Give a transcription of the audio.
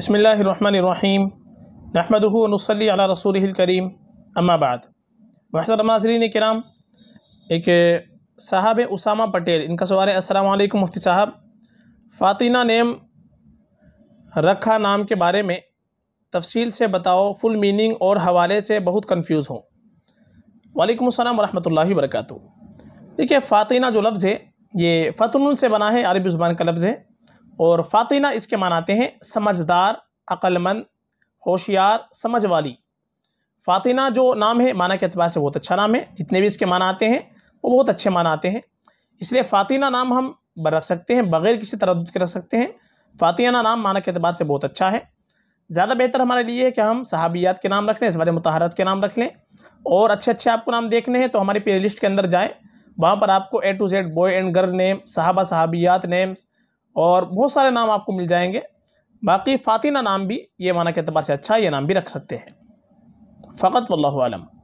بسم اللہ الرحمن الرحیم نحمده و نصلی علی الکریم الكریم اما بعد الراضرین ناظرین نام ایک صاحب اسامہ پٹیل ان کا سوال ہے السلام علیکم مفتی صاحب فاطینہ نیم رکھا نام کے بارے میں تفصیل سے بتاؤ فل میننگ اور حوالے سے بہت کنفیوز ہوں وعلیکم السلام ورحمۃ اللہ وبرکاتہ دیکھیے فاطینہ جو لفظ ہے یہ فتنن سے بنا ہے عربی زبان کا لفظ ہے اور فاتینہ اس کے مان آتے ہیں سمجھدار مند ہوشیار سمجھ والی فاتینہ جو نام ہے معنی کے اعتبار سے بہت اچھا نام ہے جتنے بھی اس کے معنی آتے ہیں وہ بہت اچھے معنی آتے ہیں اس لیے فاتینہ نام ہم رکھ سکتے ہیں بغیر کسی تردد کے رکھ سکتے ہیں فاتینہ نام معنی کے اعتبار سے بہت اچھا ہے زیادہ بہتر ہمارے لیے ہے کہ ہم صحابیات کے نام رکھ لیں زبان متحرت کے نام رکھ لیں اور اچھے اچھے آپ کو نام دیکھنے ہیں تو ہماری پلے لسٹ کے اندر جائیں وہاں پر آپ کو A to Z boy and girl name صحابہ صحابیات نیمز اور بہت سارے نام آپ کو مل جائیں گے باقی فاتینہ نام بھی یہ معنی کے اعتبار سے اچھا یہ نام بھی رکھ سکتے ہیں فقط واللہ عالم